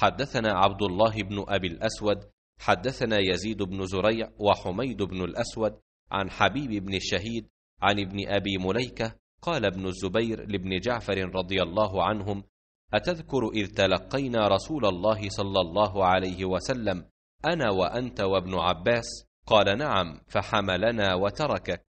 حدثنا عبد الله بن أبي الأسود حدثنا يزيد بن زريع وحميد بن الأسود عن حبيب بن الشهيد عن ابن أبي مليكة قال ابن الزبير لابن جعفر رضي الله عنهم أتذكر إذ تلقينا رسول الله صلى الله عليه وسلم أنا وأنت وابن عباس قال نعم فحملنا وتركك